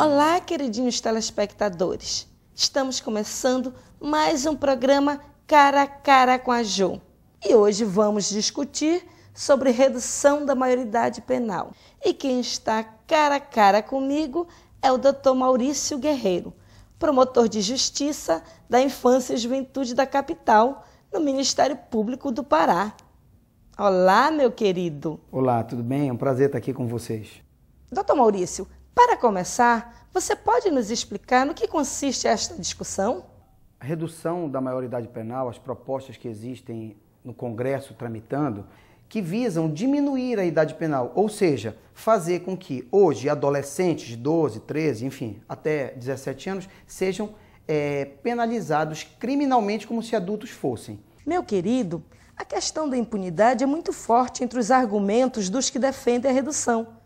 Olá, queridinhos telespectadores. Estamos começando mais um programa Cara a Cara com a Ju. E hoje vamos discutir sobre redução da maioridade penal. E quem está cara a cara comigo é o Dr. Maurício Guerreiro, promotor de justiça da Infância e Juventude da capital, no Ministério Público do Pará. Olá, meu querido. Olá, tudo bem? É um prazer estar aqui com vocês. Doutor Maurício, para começar, você pode nos explicar no que consiste esta discussão? A redução da maioridade penal, as propostas que existem no Congresso tramitando, que visam diminuir a idade penal, ou seja, fazer com que hoje adolescentes de 12, 13, enfim, até 17 anos sejam é, penalizados criminalmente como se adultos fossem. Meu querido, a questão da impunidade é muito forte entre os argumentos dos que defendem a redução.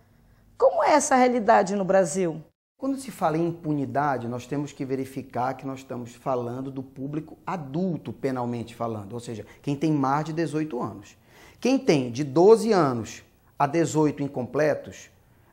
Como é essa realidade no Brasil? Quando se fala em impunidade, nós temos que verificar que nós estamos falando do público adulto, penalmente falando, ou seja, quem tem mais de 18 anos. Quem tem de 12 anos a 18 incompletos,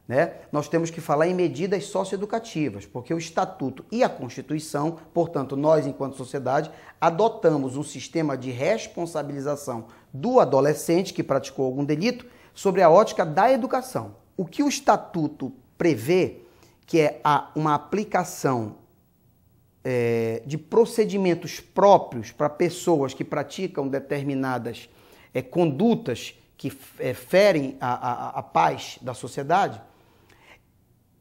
né, nós temos que falar em medidas socioeducativas, porque o Estatuto e a Constituição, portanto, nós, enquanto sociedade, adotamos um sistema de responsabilização do adolescente que praticou algum delito sobre a ótica da educação o que o estatuto prevê, que é a, uma aplicação é, de procedimentos próprios para pessoas que praticam determinadas é, condutas que é, ferem a, a, a paz da sociedade,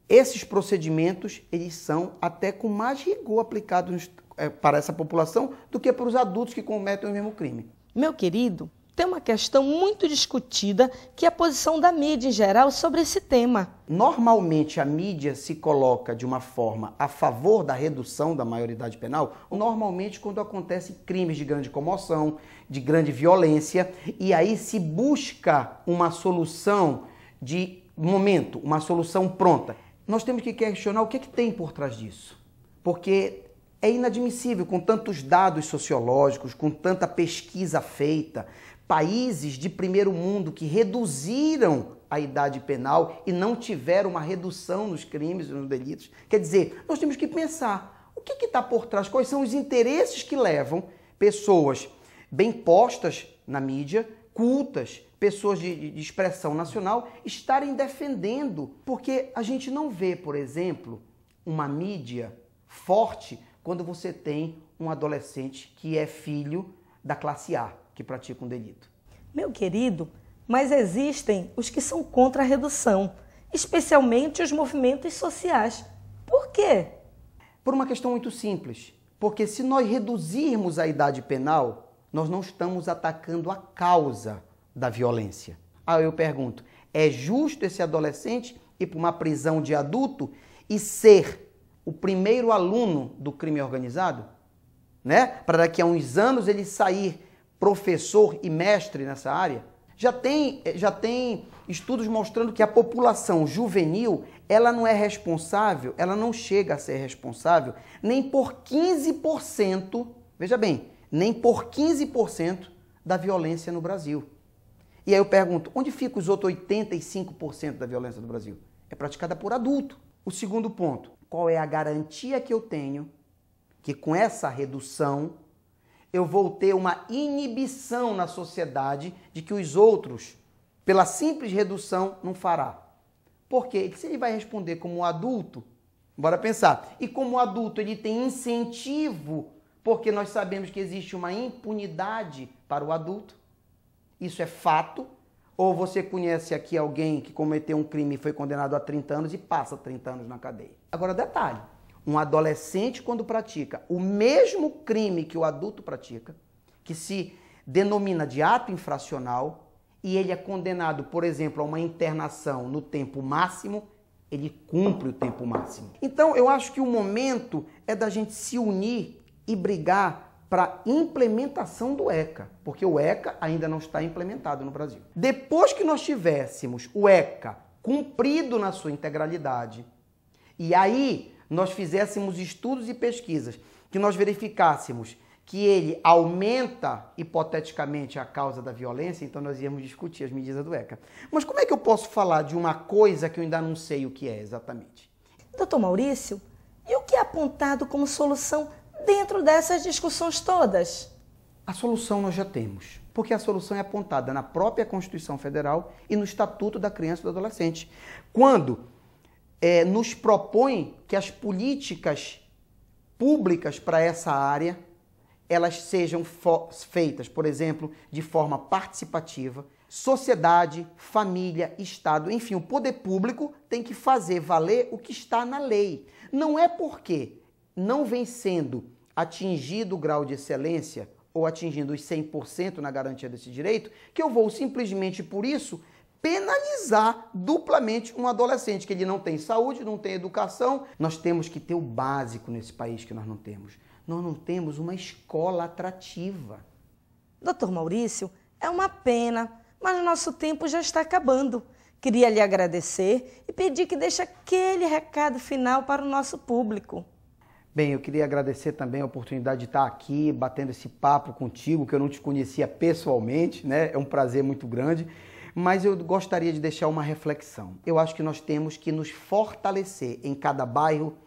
esses procedimentos eles são até com mais rigor aplicados é, para essa população do que para os adultos que cometem o mesmo crime. Meu querido, tem uma questão muito discutida, que é a posição da mídia em geral sobre esse tema. Normalmente a mídia se coloca de uma forma a favor da redução da maioridade penal, normalmente quando acontecem crimes de grande comoção, de grande violência, e aí se busca uma solução de momento, uma solução pronta. Nós temos que questionar o que, é que tem por trás disso. Porque é inadmissível, com tantos dados sociológicos, com tanta pesquisa feita, países de primeiro mundo que reduziram a idade penal e não tiveram uma redução nos crimes e nos delitos. Quer dizer, nós temos que pensar o que está por trás, quais são os interesses que levam pessoas bem postas na mídia, cultas, pessoas de, de expressão nacional, estarem defendendo. Porque a gente não vê, por exemplo, uma mídia forte quando você tem um adolescente que é filho da classe A que pratica um delito. Meu querido, mas existem os que são contra a redução, especialmente os movimentos sociais. Por quê? Por uma questão muito simples. Porque se nós reduzirmos a idade penal, nós não estamos atacando a causa da violência. Aí ah, eu pergunto: é justo esse adolescente ir para uma prisão de adulto e ser o primeiro aluno do crime organizado? Né? Para daqui a uns anos ele sair professor e mestre nessa área, já tem, eh, já tem estudos mostrando que a população juvenil ela não é responsável, ela não chega a ser responsável nem por 15%, veja bem, nem por 15% da violência no Brasil. E aí eu pergunto, onde fica os outros 85% da violência no Brasil? É praticada por adulto. O segundo ponto, qual é a garantia que eu tenho que com essa redução eu vou ter uma inibição na sociedade de que os outros, pela simples redução, não fará. Por quê? Se ele vai responder como adulto, bora pensar, e como adulto ele tem incentivo, porque nós sabemos que existe uma impunidade para o adulto, isso é fato, ou você conhece aqui alguém que cometeu um crime e foi condenado a 30 anos e passa 30 anos na cadeia. Agora, detalhe, um adolescente, quando pratica o mesmo crime que o adulto pratica, que se denomina de ato infracional, e ele é condenado, por exemplo, a uma internação no tempo máximo, ele cumpre o tempo máximo. Então, eu acho que o momento é da gente se unir e brigar para implementação do ECA, porque o ECA ainda não está implementado no Brasil. Depois que nós tivéssemos o ECA cumprido na sua integralidade, e aí nós fizéssemos estudos e pesquisas, que nós verificássemos que ele aumenta hipoteticamente a causa da violência, então nós íamos discutir as medidas do ECA. Mas como é que eu posso falar de uma coisa que eu ainda não sei o que é exatamente? Doutor Maurício, e o que é apontado como solução dentro dessas discussões todas? A solução nós já temos, porque a solução é apontada na própria Constituição Federal e no Estatuto da Criança e do Adolescente. Quando é, nos propõe que as políticas públicas para essa área elas sejam feitas, por exemplo, de forma participativa. Sociedade, família, Estado, enfim, o poder público tem que fazer valer o que está na lei. Não é porque não vem sendo atingido o grau de excelência ou atingindo os 100% na garantia desse direito que eu vou simplesmente por isso penalizar duplamente um adolescente que ele não tem saúde, não tem educação. Nós temos que ter o básico nesse país que nós não temos. Nós não temos uma escola atrativa. Doutor Maurício, é uma pena, mas nosso tempo já está acabando. Queria lhe agradecer e pedir que deixe aquele recado final para o nosso público. Bem, eu queria agradecer também a oportunidade de estar aqui batendo esse papo contigo, que eu não te conhecia pessoalmente, né? É um prazer muito grande mas eu gostaria de deixar uma reflexão. Eu acho que nós temos que nos fortalecer em cada bairro,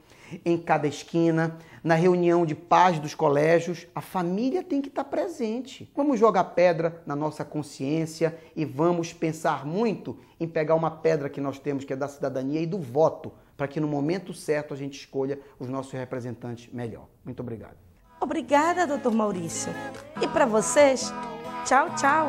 em cada esquina, na reunião de paz dos colégios. A família tem que estar presente. Vamos jogar pedra na nossa consciência e vamos pensar muito em pegar uma pedra que nós temos, que é da cidadania e do voto, para que no momento certo a gente escolha os nossos representantes melhor. Muito obrigado. Obrigada, doutor Maurício. E para vocês, tchau, tchau.